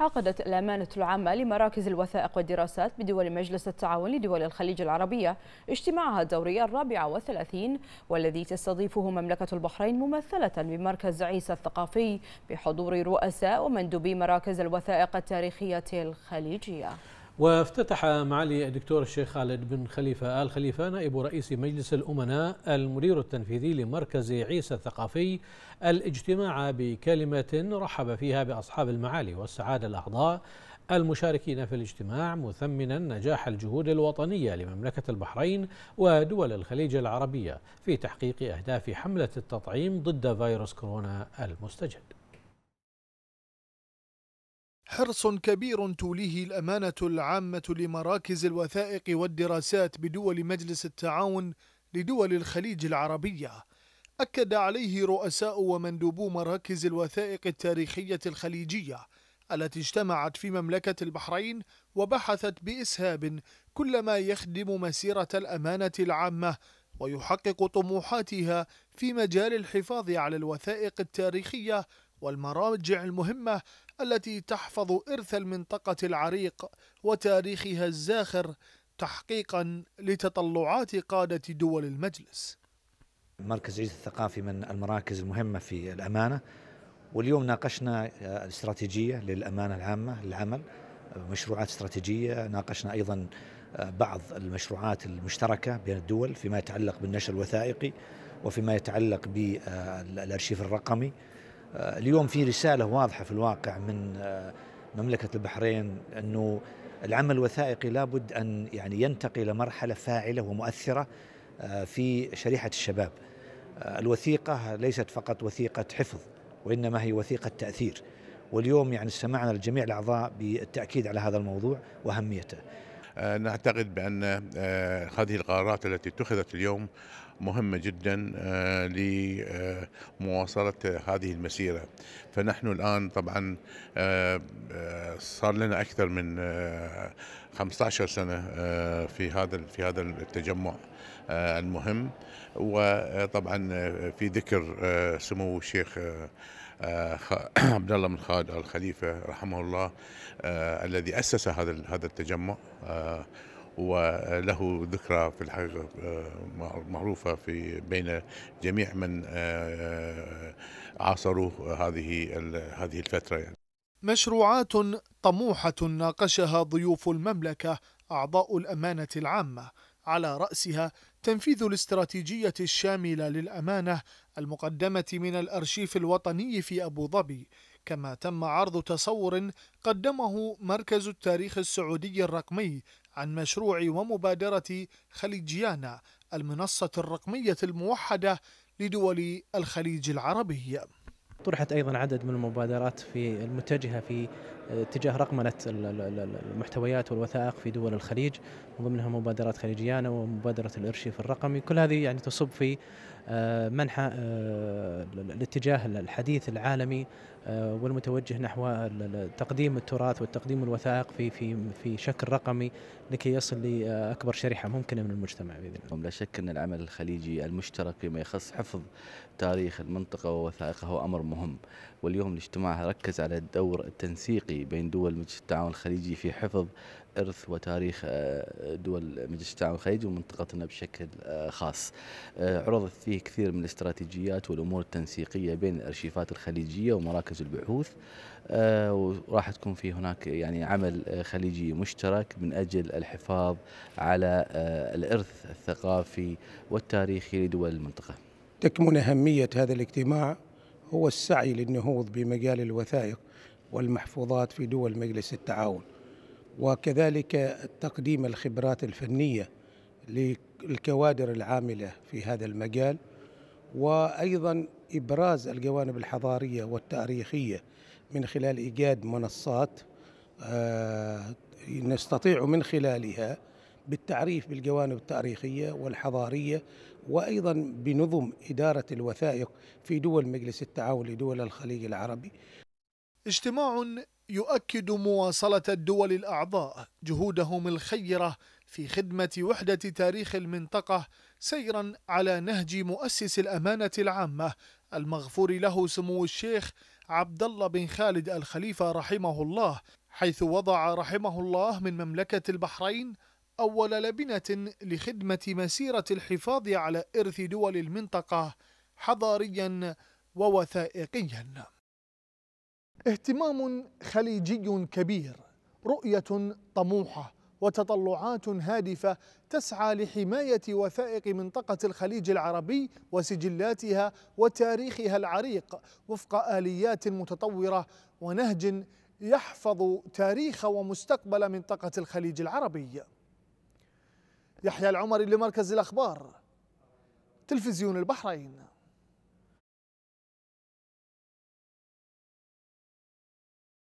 عقدت الأمانة العامة لمراكز الوثائق والدراسات بدول مجلس التعاون لدول الخليج العربية اجتماعها الدوري الرابع والثلاثين والذي تستضيفه مملكة البحرين ممثلة بمركز عيسى الثقافي بحضور رؤساء ومندوبي مراكز الوثائق التاريخية الخليجية وافتتح معالي الدكتور الشيخ خالد بن خليفة آل خليفة نائب رئيس مجلس الأمناء المدير التنفيذي لمركز عيسى الثقافي الاجتماع بكلمة رحب فيها بأصحاب المعالي والسعادة الأعضاء المشاركين في الاجتماع مثمنا نجاح الجهود الوطنية لمملكة البحرين ودول الخليج العربية في تحقيق أهداف حملة التطعيم ضد فيروس كورونا المستجد حرص كبير توليه الأمانة العامة لمراكز الوثائق والدراسات بدول مجلس التعاون لدول الخليج العربية أكد عليه رؤساء ومندوبو مراكز الوثائق التاريخية الخليجية التي اجتمعت في مملكة البحرين وبحثت بإسهاب كل ما يخدم مسيرة الأمانة العامة ويحقق طموحاتها في مجال الحفاظ على الوثائق التاريخية والمراجع المهمة التي تحفظ إرث المنطقة العريق وتاريخها الزاخر تحقيقا لتطلعات قادة دول المجلس مركز عيد الثقافي من المراكز المهمة في الأمانة واليوم ناقشنا الاستراتيجية آه، للأمانة العامة للعمل مشروعات استراتيجية ناقشنا أيضا آه، بعض المشروعات المشتركة بين الدول فيما يتعلق بالنشر الوثائقي وفيما يتعلق بالأرشيف الرقمي آه، اليوم في رساله واضحه في الواقع من آه، مملكه البحرين انه العمل الوثائقي لابد ان يعني ينتقل الى مرحله فاعله ومؤثره آه، في شريحه الشباب. الوثيقه ليست فقط وثيقه حفظ وانما هي وثيقه تاثير. واليوم يعني استمعنا لجميع الاعضاء بالتاكيد على هذا الموضوع واهميته. آه، نعتقد بأن آه، هذه القرارات التي اتخذت اليوم مهمة جدا آه، لمواصلة هذه المسيرة فنحن الآن طبعا صار لنا أكثر من 15 سنة في هذا في هذا التجمع المهم وطبعا في ذكر سمو الشيخ آه، عبد الله بن خالد الخليفه رحمه الله آه، الذي اسس هذا هذا التجمع آه، وله ذكرى في الحقيقة معروفة في بين جميع من عاصروا هذه هذه الفترة يعني. مشروعات طموحة ناقشها ضيوف المملكة أعضاء الأمانة العامة على رأسها تنفيذ الاستراتيجية الشاملة للأمانة المقدمة من الأرشيف الوطني في أبو ظبي كما تم عرض تصور قدمه مركز التاريخ السعودي الرقمي عن مشروع ومبادرة خليجيانا المنصة الرقمية الموحدة لدول الخليج العربي طرحت ايضا عدد من المبادرات في المتجهه في آه، اتجاه رقمنه المحتويات والوثائق في دول الخليج من ضمنها مبادرات خليجيانا ومبادره الارشيف الرقمي كل هذه يعني تصب في آه، منحى آه، الاتجاه الحديث العالمي آه، والمتوجه نحو تقديم التراث والتقديم الوثائق في في في شكل رقمي لكي يصل لاكبر شريحه ممكنه من المجتمع باذن الله. لا شك ان العمل الخليجي المشترك فيما يخص حفظ تاريخ المنطقه ووثائقها هو امر مهم، واليوم الاجتماع ركز على الدور التنسيقي بين دول مجلس التعاون الخليجي في حفظ إرث وتاريخ آه، دول مجلس التعاون الخليجي ومنطقتنا بشكل آه، خاص آه، عرضت فيه كثير من الاستراتيجيات والأمور التنسيقية بين الأرشيفات الخليجية ومراكز البحوث وراح تكون في هناك يعني عمل خليجي مشترك من أجل الحفاظ على الإرث الثقافي والتاريخي لدول المنطقة تكمن أهمية هذا الاجتماع هو السعي للنهوض بمجال الوثائق والمحفوظات في دول مجلس التعاون وكذلك تقديم الخبرات الفنية للكوادر العاملة في هذا المجال وأيضا إبراز الجوانب الحضارية والتاريخية من خلال إيجاد منصات آه، نستطيع من خلالها بالتعريف بالجوانب التاريخية والحضارية وأيضا بنظم إدارة الوثائق في دول مجلس التعاون لدول الخليج العربي اجتماع يؤكد مواصلة الدول الأعضاء جهودهم الخيرة في خدمة وحدة تاريخ المنطقة سيرا على نهج مؤسس الأمانة العامة المغفور له سمو الشيخ عبد الله بن خالد الخليفة رحمه الله حيث وضع رحمه الله من مملكة البحرين أول لبنة لخدمة مسيرة الحفاظ على إرث دول المنطقة حضاريا ووثائقيا اهتمام خليجي كبير رؤية طموحة وتطلعات هادفة تسعى لحماية وثائق منطقة الخليج العربي وسجلاتها وتاريخها العريق وفق آليات متطورة ونهج يحفظ تاريخ ومستقبل منطقة الخليج العربي يحيى العمر لمركز الأخبار تلفزيون البحرين